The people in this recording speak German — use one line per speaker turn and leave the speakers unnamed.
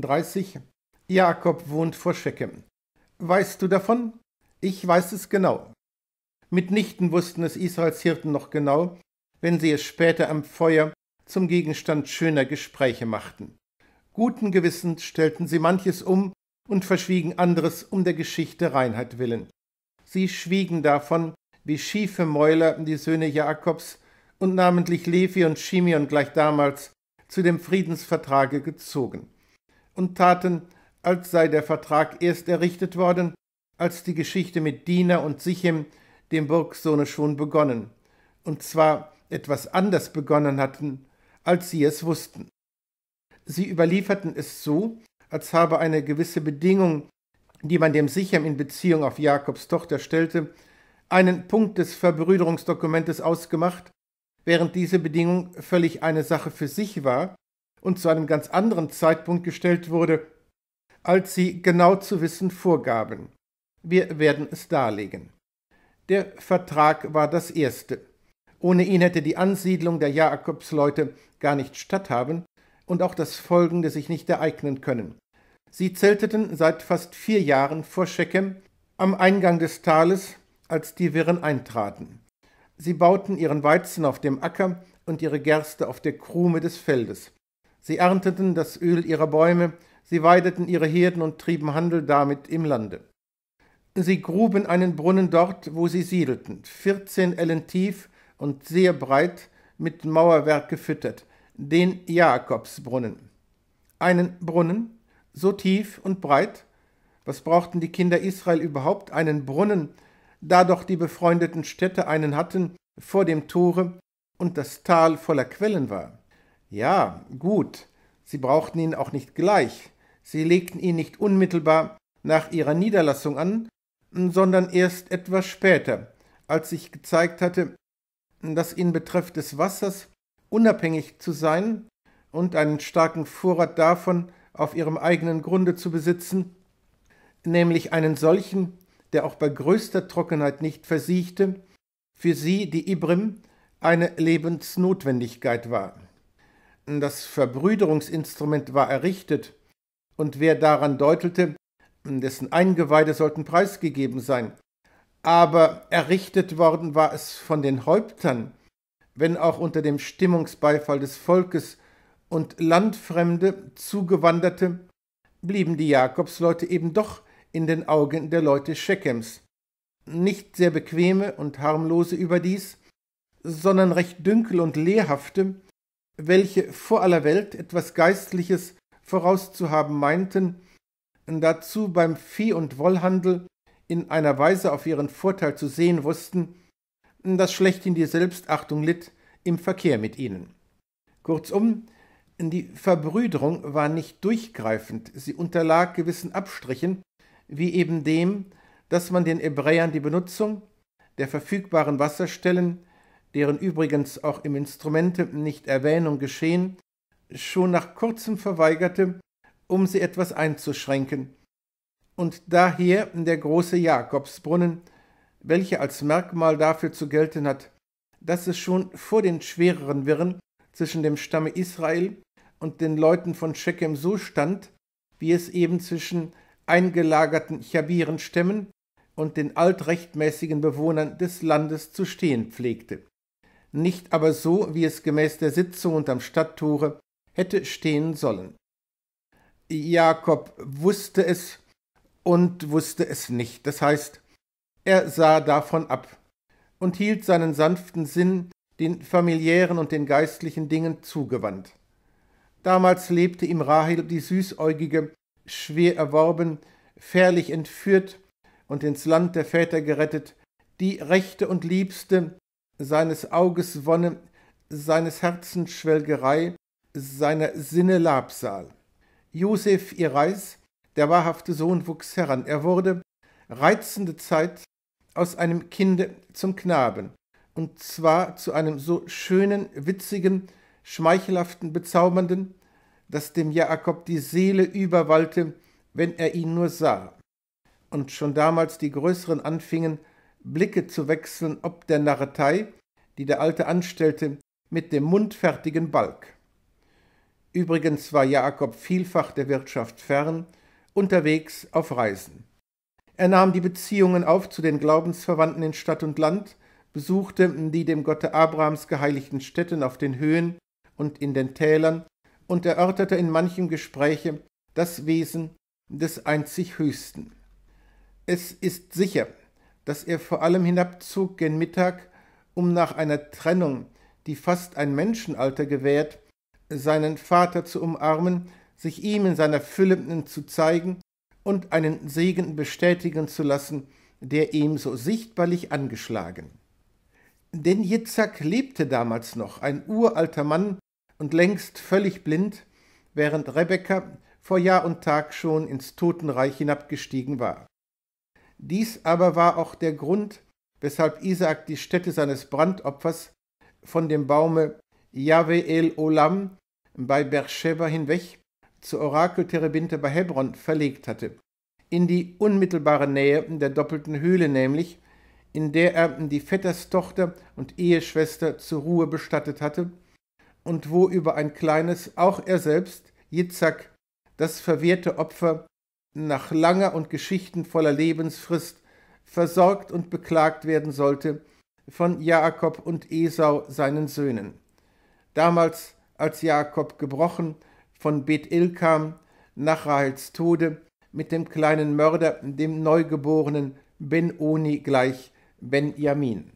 38. Jakob wohnt vor Scheckem. Weißt du davon? Ich weiß es genau. Mitnichten wussten es Israels Hirten noch genau, wenn sie es später am Feuer zum Gegenstand schöner Gespräche machten. Guten Gewissens stellten sie manches um und verschwiegen anderes um der Geschichte Reinheit willen. Sie schwiegen davon, wie schiefe Mäuler die Söhne Jakobs und namentlich Levi und Schimion gleich damals zu dem Friedensvertrage gezogen und taten, als sei der Vertrag erst errichtet worden, als die Geschichte mit Dina und Sichem, dem Burgsohne, schon begonnen, und zwar etwas anders begonnen hatten, als sie es wussten. Sie überlieferten es so, als habe eine gewisse Bedingung, die man dem Sichem in Beziehung auf Jakobs Tochter stellte, einen Punkt des Verbrüderungsdokumentes ausgemacht, während diese Bedingung völlig eine Sache für sich war, und zu einem ganz anderen Zeitpunkt gestellt wurde, als sie genau zu wissen vorgaben. Wir werden es darlegen. Der Vertrag war das erste. Ohne ihn hätte die Ansiedlung der Jakobsleute gar nicht statthaben und auch das Folgende sich nicht ereignen können. Sie zelteten seit fast vier Jahren vor Shechem am Eingang des Tales, als die Wirren eintraten. Sie bauten ihren Weizen auf dem Acker und ihre Gerste auf der Krume des Feldes. Sie ernteten das Öl ihrer Bäume, sie weideten ihre Herden und trieben Handel damit im Lande. Sie gruben einen Brunnen dort, wo sie siedelten, 14 Ellen tief und sehr breit, mit Mauerwerk gefüttert, den Jakobsbrunnen. Einen Brunnen, so tief und breit, was brauchten die Kinder Israel überhaupt einen Brunnen, da doch die befreundeten Städte einen hatten vor dem Tore und das Tal voller Quellen war. Ja, gut, sie brauchten ihn auch nicht gleich. Sie legten ihn nicht unmittelbar nach ihrer Niederlassung an, sondern erst etwas später, als sich gezeigt hatte, dass ihn betreff des Wassers unabhängig zu sein und einen starken Vorrat davon auf ihrem eigenen Grunde zu besitzen, nämlich einen solchen, der auch bei größter Trockenheit nicht versiechte, für sie, die Ibrim, eine Lebensnotwendigkeit war. Das Verbrüderungsinstrument war errichtet, und wer daran deutete, dessen Eingeweide sollten preisgegeben sein. Aber errichtet worden war es von den Häuptern, wenn auch unter dem Stimmungsbeifall des Volkes, und Landfremde, Zugewanderte, blieben die Jakobsleute eben doch in den Augen der Leute Schechems. Nicht sehr bequeme und harmlose überdies, sondern recht dünkel und lehrhafte, welche vor aller Welt etwas Geistliches vorauszuhaben meinten, dazu beim Vieh- und Wollhandel in einer Weise auf ihren Vorteil zu sehen wussten, dass schlechthin die Selbstachtung litt im Verkehr mit ihnen. Kurzum, die Verbrüderung war nicht durchgreifend, sie unterlag gewissen Abstrichen, wie eben dem, dass man den Hebräern die Benutzung der verfügbaren Wasserstellen deren übrigens auch im Instrumente nicht Erwähnung geschehen, schon nach kurzem verweigerte, um sie etwas einzuschränken. Und daher der große Jakobsbrunnen, welcher als Merkmal dafür zu gelten hat, dass es schon vor den schwereren Wirren zwischen dem Stamme Israel und den Leuten von Shechem so stand, wie es eben zwischen eingelagerten Chabirenstämmen und den altrechtmäßigen Bewohnern des Landes zu stehen pflegte nicht aber so, wie es gemäß der Sitzung unterm Stadttore hätte stehen sollen. Jakob wusste es und wusste es nicht, das heißt, er sah davon ab und hielt seinen sanften Sinn den familiären und den geistlichen Dingen zugewandt. Damals lebte ihm Rahel die süßäugige, schwer erworben, fährlich entführt und ins Land der Väter gerettet, die rechte und liebste, seines Auges Wonne, seines Herzens Schwelgerei, seiner Sinne Labsal. Josef, ihr Reis, der wahrhafte Sohn, wuchs heran. Er wurde, reizende Zeit, aus einem Kinde zum Knaben, und zwar zu einem so schönen, witzigen, schmeichelhaften, bezaubernden, dass dem Jakob die Seele überwallte, wenn er ihn nur sah. Und schon damals die Größeren anfingen, Blicke zu wechseln ob der Narretei, die der Alte anstellte, mit dem mundfertigen Balk. Übrigens war Jakob vielfach der Wirtschaft fern, unterwegs auf Reisen. Er nahm die Beziehungen auf zu den Glaubensverwandten in Stadt und Land, besuchte die dem Gotte Abrahams geheiligten Stätten auf den Höhen und in den Tälern und erörterte in manchem Gespräche das Wesen des einzig Höchsten. Es ist sicher, dass er vor allem hinabzog gen Mittag, um nach einer Trennung, die fast ein Menschenalter gewährt, seinen Vater zu umarmen, sich ihm in seiner Fülle zu zeigen und einen Segen bestätigen zu lassen, der ihm so sichtbarlich angeschlagen. Denn Jitzak lebte damals noch, ein uralter Mann und längst völlig blind, während Rebekka vor Jahr und Tag schon ins Totenreich hinabgestiegen war. Dies aber war auch der Grund, weshalb Isaak die Stätte seines Brandopfers von dem Baume Yahweh el Olam bei Beersheba hinweg zur Orakelterebinte bei Hebron verlegt hatte, in die unmittelbare Nähe der doppelten Höhle nämlich, in der er die Vetterstochter und Eheschwester zur Ruhe bestattet hatte, und wo über ein kleines, auch er selbst, Jitzak, das verwehrte Opfer nach langer und geschichtenvoller Lebensfrist versorgt und beklagt werden sollte von Jakob und Esau seinen Söhnen. Damals, als Jakob gebrochen von Bethel kam, nach Rahels Tode, mit dem kleinen Mörder, dem Neugeborenen Ben-Oni gleich Benjamin.